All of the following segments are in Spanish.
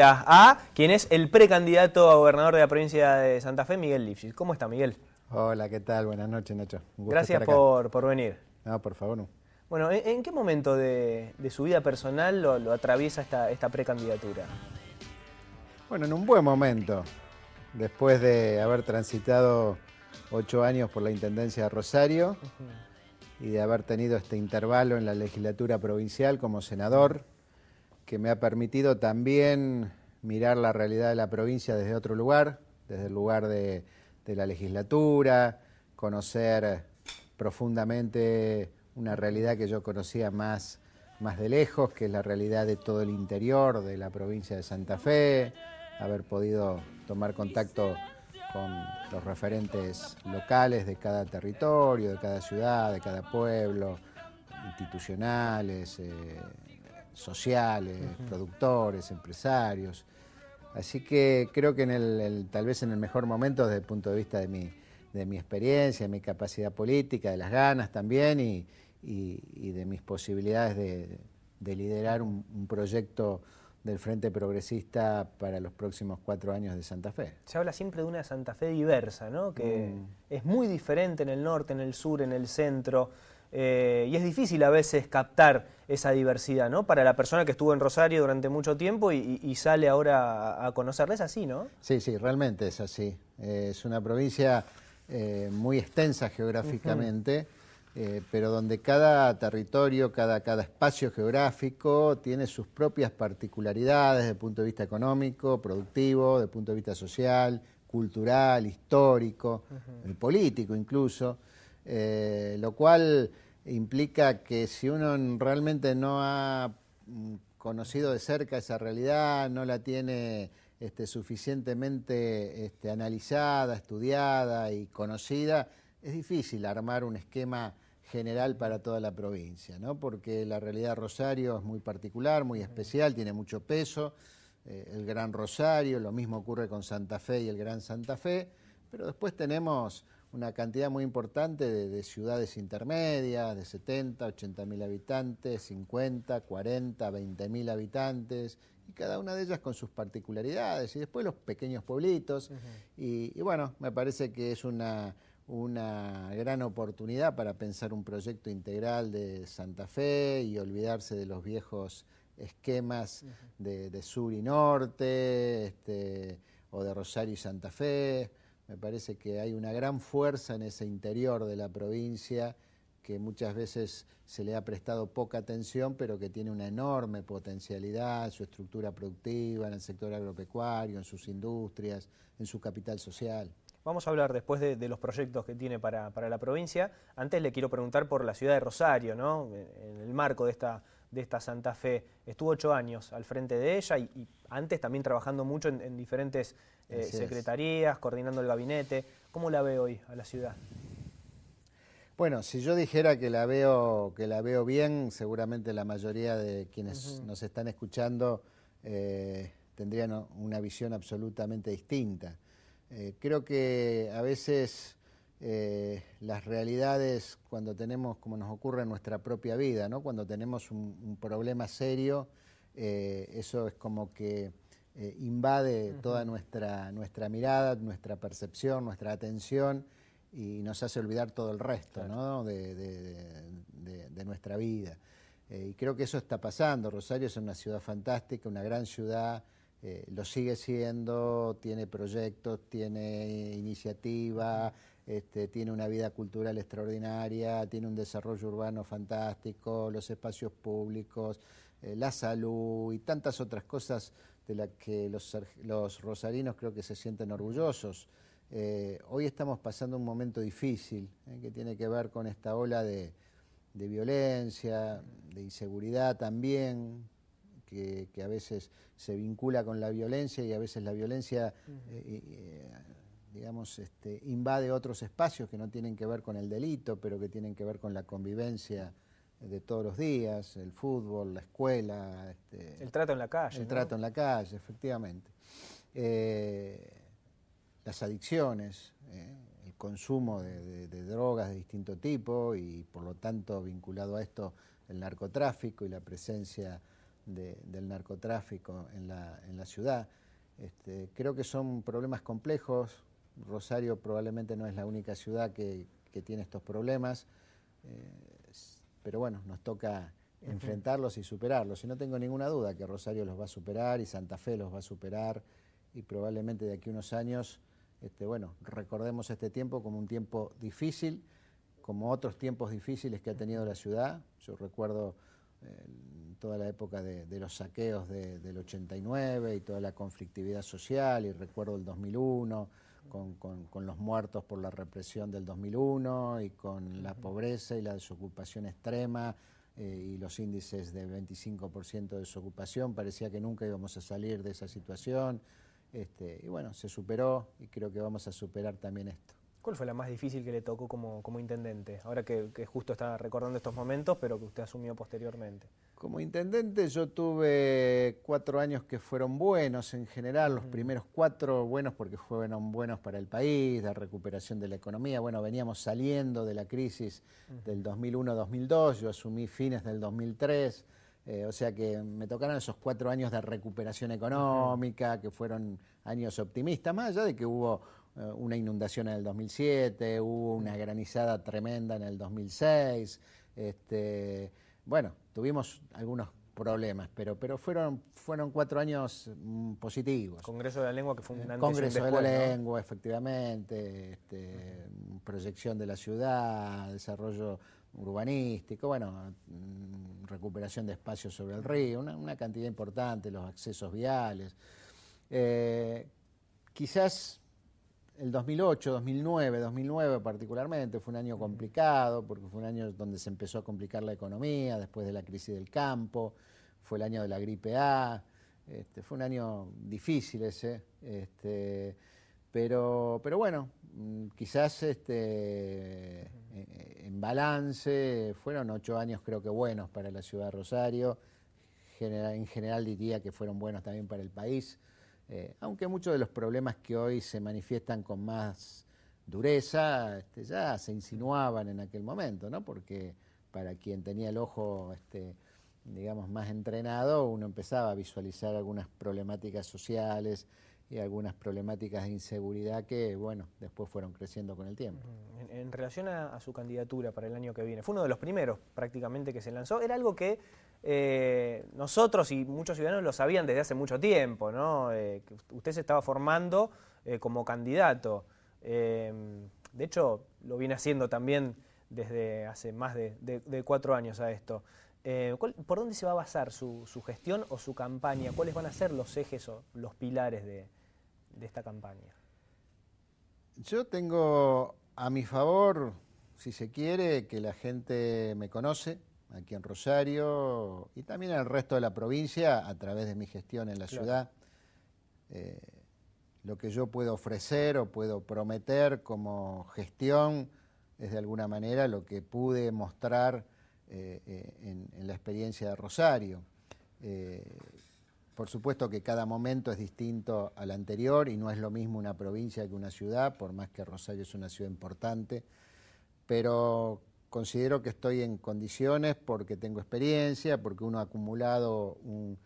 a quien es el precandidato a gobernador de la provincia de Santa Fe, Miguel Lipschitz. ¿Cómo está, Miguel? Hola, ¿qué tal? Buenas noches, Nacho. Gracias Por, venir. No, por favor. No. Bueno, ¿en, qué momento de, su vida personal lo, atraviesa esta, precandidatura? Bueno, en un buen momento. Después de haber transitado ocho años por la Intendencia de Rosario y de haber tenido este intervalo en la legislatura provincial como senador que me ha permitido también mirar la realidad de la provincia desde otro lugar, desde el lugar de, la legislatura, conocer profundamente una realidad que yo conocía más, más de lejos, que es la realidad de todo el interior de la provincia de Santa Fe, haber podido tomar contacto con los referentes locales de cada territorio, de cada ciudad, de cada pueblo, institucionales. Eh, sociales, productores, empresarios. Así que creo que en el, tal vez en el mejor momento desde el punto de vista de mi, de mi experiencia, de mi capacidad política, de las ganas también y, de mis posibilidades de, liderar un, proyecto del Frente Progresista para los próximos cuatro años de Santa Fe. Se habla siempre de una Santa Fe diversa, ¿no? que mm. es muy diferente en el norte, en el sur, en el centro eh, y es difícil a veces captar esa diversidad, ¿no? Para la persona que estuvo en Rosario durante mucho tiempo y, sale ahora a, conocerla, es así, ¿no? Sí, sí, realmente es así. Eh, es una provincia eh, muy extensa geográficamente, pero donde cada territorio, cada, cada espacio geográfico tiene sus propias particularidades desde el punto de vista económico, productivo, desde el punto de vista social, cultural, histórico, político incluso, lo cual implica que si uno realmente no ha mm, conocido de cerca esa realidad, no la tiene este, suficientemente este, analizada, estudiada y conocida, es difícil armar un esquema general para toda la provincia, ¿no? porque la realidad Rosario es muy particular, muy especial, tiene mucho peso, eh, el Gran Rosario, lo mismo ocurre con Santa Fe y el Gran Santa Fe, pero después tenemos una cantidad muy importante de, ciudades intermedias, de 70, 80 mil habitantes, 50, 40, 20 mil habitantes, y cada una de ellas con sus particularidades, y después los pequeños pueblitos. y, bueno, me parece que es una, gran oportunidad para pensar un proyecto integral de Santa Fe y olvidarse de los viejos esquemas de, sur y norte, este, o de Rosario y Santa Fe me parece que hay una gran fuerza en ese interior de la provincia que muchas veces se le ha prestado poca atención, pero que tiene una enorme potencialidad en su estructura productiva, en el sector agropecuario, en sus industrias, en su capital social. Vamos a hablar después de, los proyectos que tiene para, para, la provincia. Antes le quiero preguntar por la ciudad de Rosario, ¿no? en el marco de esta de esta Santa Fe. Estuvo ocho años al frente de ella y, antes también trabajando mucho en, diferentes eh, secretarías, coordinando el gabinete. ¿Cómo la ve hoy a la ciudad? Bueno, si yo dijera que la veo, que la veo bien, seguramente la mayoría de quienes nos están escuchando eh, tendrían una visión absolutamente distinta. Eh, creo que a veces eh, las realidades cuando tenemos, como nos ocurre en nuestra propia vida, cuando tenemos un, problema serio, eh, eso es como que eh, invade toda nuestra, nuestra mirada, nuestra percepción, nuestra atención y nos hace olvidar todo el resto de, nuestra vida. y creo que eso está pasando. Rosario es una ciudad fantástica, una gran ciudad. lo sigue siendo, tiene proyectos, tiene iniciativa, este, tiene una vida cultural extraordinaria, tiene un desarrollo urbano fantástico, los espacios públicos, eh, la salud y tantas otras cosas de las que los, rosarinos creo que se sienten orgullosos. Eh, hoy estamos pasando un momento difícil eh, que tiene que ver con esta ola de, violencia, de inseguridad también, que, a veces se vincula con la violencia y a veces la violencia digamos, este, invade otros espacios que no tienen que ver con el delito, pero que tienen que ver con la convivencia de todos los días, el fútbol, la escuela. Este, el trato en la calle. El trato en la calle, efectivamente. Eh, las adicciones, eh, el consumo de, drogas de distinto tipo y por lo tanto vinculado a esto el narcotráfico y la presencia del narcotráfico en la, en la ciudad. Este, creo que son problemas complejos, Rosario probablemente no es la única ciudad que, tiene estos problemas, eh, pero bueno, nos toca enfrentarlos y superarlos. Y no tengo ninguna duda que Rosario los va a superar y Santa Fe los va a superar y probablemente de aquí a unos años, este, bueno, recordemos este tiempo como un tiempo difícil, como otros tiempos difíciles que ha tenido la ciudad. Yo recuerdo eh, toda la época de, los saqueos del 89 y toda la conflictividad social y recuerdo el 2001 con, con, los muertos por la represión del 2001 y con la pobreza y la desocupación extrema eh, y los índices de 25% de desocupación. Parecía que nunca íbamos a salir de esa situación. Este, y bueno, se superó y creo que vamos a superar también esto. ¿Cuál fue la más difícil que le tocó como, como intendente? Ahora que, justo está recordando estos momentos, pero que usted asumió posteriormente. Como intendente yo tuve cuatro años que fueron buenos en general, los primeros cuatro buenos porque fueron buenos para el país, la recuperación de la economía. Bueno, veníamos saliendo de la crisis del 2001-2002, yo asumí fines del 2003. Eh, o sea que me tocaron esos cuatro años de recuperación económica, que fueron años optimistas, más allá de que hubo eh, una inundación en el 2007, hubo una mm. granizada tremenda en el 2006. Este, bueno, tuvimos algunos problemas, pero, pero fueron, fueron cuatro años mm, positivos. Congreso de la Lengua, que fue un eh, antes Congreso de la Lengua, efectivamente, este, proyección de la ciudad, desarrollo urbanístico, bueno, mm, recuperación de espacios sobre el río, una, cantidad importante, los accesos viales. Eh, quizás el 2008, 2009, 2009 particularmente, fue un año complicado, porque fue un año donde se empezó a complicar la economía después de la crisis del campo, fue el año de la gripe A, este, fue un año difícil ese, este, pero, bueno, quizás este, eh, en balance fueron ocho años creo que buenos para la ciudad de Rosario, en general diría que fueron buenos también para el país. Eh, aunque muchos de los problemas que hoy se manifiestan con más dureza este, ya se insinuaban en aquel momento, ¿no? Porque para quien tenía el ojo, este, digamos, más entrenado, uno empezaba a visualizar algunas problemáticas sociales, y algunas problemáticas de inseguridad que, bueno, después fueron creciendo con el tiempo. En, relación a, su candidatura para el año que viene, fue uno de los primeros prácticamente que se lanzó, era algo que eh, nosotros y muchos ciudadanos lo sabían desde hace mucho tiempo, ¿no? Eh, usted se estaba formando eh, como candidato. Em, de hecho, lo viene haciendo también desde hace más de cuatro años a esto. Eh, ¿Por dónde se va a basar su, gestión o su campaña? ¿Cuáles van a ser los ejes o los pilares de, esta campaña? Yo tengo a mi favor, si se quiere, que la gente me conoce aquí en Rosario y también en el resto de la provincia a través de mi gestión en la ciudad. Eh, lo que yo puedo ofrecer o puedo prometer como gestión es de alguna manera lo que pude mostrar eh, eh, en, la experiencia de Rosario. Eh, por supuesto que cada momento es distinto al anterior y no es lo mismo una provincia que una ciudad, por más que Rosario es una ciudad importante, pero considero que estoy en condiciones porque tengo experiencia, porque uno ha acumulado un,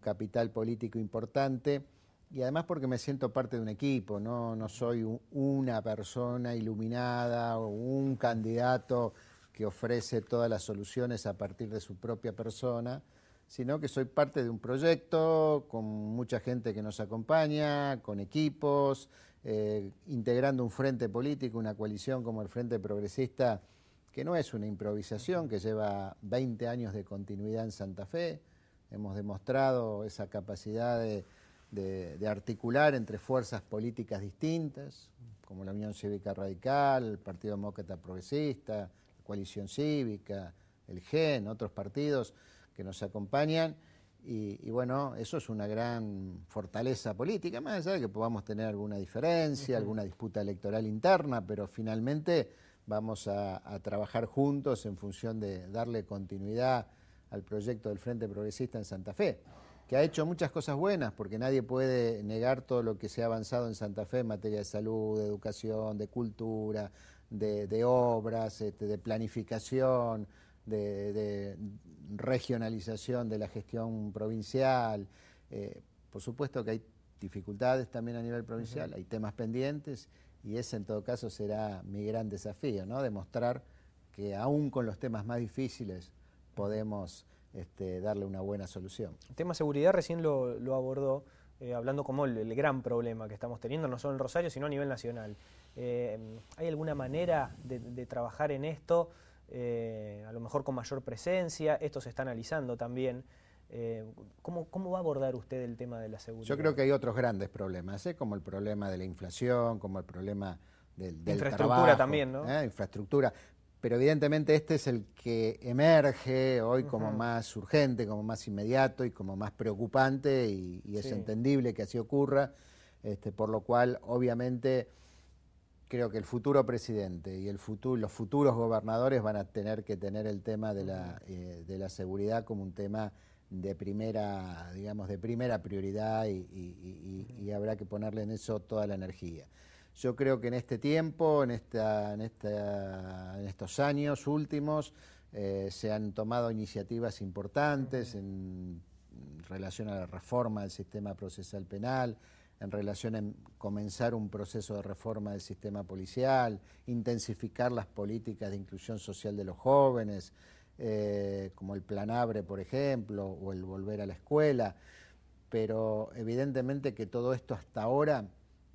capital político importante y además porque me siento parte de un equipo, no, no soy una persona iluminada o un candidato que ofrece todas las soluciones a partir de su propia persona, sino que soy parte de un proyecto con mucha gente que nos acompaña, con equipos, eh, integrando un frente político, una coalición como el Frente Progresista, que no es una improvisación, que lleva 20 años de continuidad en Santa Fe. Hemos demostrado esa capacidad de, de articular entre fuerzas políticas distintas, como la Unión Cívica Radical, el Partido Demócrata Progresista, Coalición Cívica, el GEN, otros partidos que nos acompañan. Y, bueno, eso es una gran fortaleza política, más allá de que podamos tener alguna diferencia, alguna disputa electoral interna, pero finalmente vamos a, trabajar juntos en función de darle continuidad al proyecto del Frente Progresista en Santa Fe, que ha hecho muchas cosas buenas, porque nadie puede negar todo lo que se ha avanzado en Santa Fe en materia de salud, de educación, de cultura, de, obras, este, de planificación, de, regionalización de la gestión provincial. Eh, por supuesto que hay dificultades también a nivel provincial, hay temas pendientes y ese en todo caso será mi gran desafío, ¿no? Demostrar que aún con los temas más difíciles podemos este, darle una buena solución. El tema seguridad recién lo abordó. Eh, hablando como el, gran problema que estamos teniendo, no solo en Rosario, sino a nivel nacional. Eh, ¿Hay alguna manera de, trabajar en esto, eh, a lo mejor con mayor presencia? Esto se está analizando también. ¿cómo, va a abordar usted el tema de la seguridad? Yo creo que hay otros grandes problemas, como el problema de la inflación, como el problema del, infraestructura también, ¿no? Infraestructura pero evidentemente este es el que emerge hoy como más urgente, como más inmediato y como más preocupante y, es entendible que así ocurra, este, por lo cual obviamente creo que el futuro presidente y el futuro, los futuros gobernadores van a tener que tener el tema eh, de la, seguridad como un tema de primera, digamos, de primera prioridad y habrá que ponerle en eso toda la energía. Yo creo que en este tiempo, en, esta, en, esta, en estos años últimos, eh, se han tomado iniciativas importantes en, relación a la reforma del sistema procesal penal, en relación a comenzar un proceso de reforma del sistema policial, intensificar las políticas de inclusión social de los jóvenes, eh, como el plan Abre, por ejemplo, o el volver a la escuela. Pero evidentemente que todo esto hasta ahora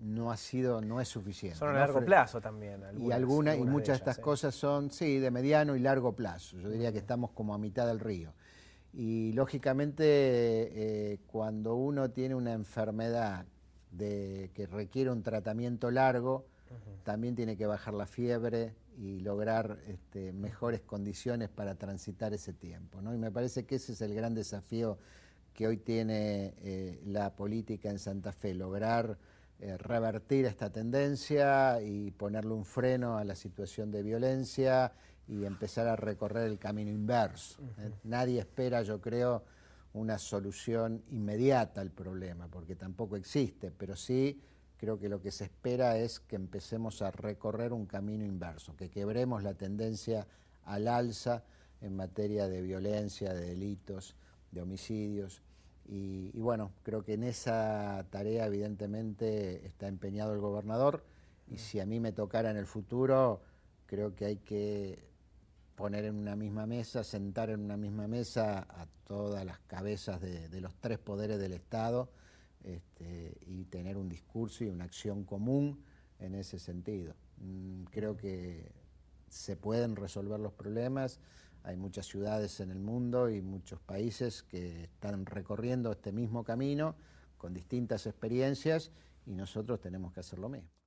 no ha sido, no es suficiente. Son a largo plazo también. y algunas y muchas de, estas cosas son, sí, de mediano y largo plazo. Yo diría que estamos como a mitad del río. Y lógicamente, eh, cuando uno tiene una enfermedad de, que requiere un tratamiento largo, también tiene que bajar la fiebre y lograr este, mejores condiciones para transitar ese tiempo. Y me parece que ese es el gran desafío que hoy tiene eh, la política en Santa Fe, lograr eh, revertir esta tendencia y ponerle un freno a la situación de violencia y empezar a recorrer el camino inverso. Eh, nadie espera, yo creo, una solución inmediata al problema, porque tampoco existe, pero sí creo que lo que se espera es que empecemos a recorrer un camino inverso, que quebremos la tendencia al alza en materia de violencia, de delitos, de homicidios, y, bueno, creo que en esa tarea evidentemente está empeñado el gobernador y mm. si a mí me tocara en el futuro, creo que hay que poner en una misma mesa, sentar en una misma mesa a todas las cabezas de, los tres poderes del Estado este, y tener un discurso y una acción común en ese sentido. Mm, creo mm. que se pueden resolver los problemas hay muchas ciudades en el mundo y muchos países que están recorriendo este mismo camino con distintas experiencias y nosotros tenemos que hacer lo mismo.